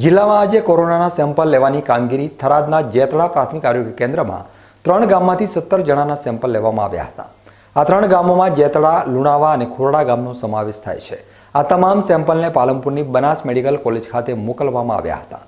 જિલ્લામાં આજે કોરોનાના સેમ્પલ લેવાની કામગીરી થરાદના જેતળા પ્રાથમિક આરોગ્ય કેન્દ્રમાં ત્રણ ગામમાંથી સત્તર જણાના સેમ્પલ લેવામાં આવ્યા હતા આ ત્રણ ગામોમાં જેતળા લુણાવા અને ખોરડા ગામનો સમાવેશ થાય છે આ તમામ સેમ્પલને પાલનપુરની બનાસ મેડિકલ કોલેજ ખાતે મોકલવામાં આવ્યા હતા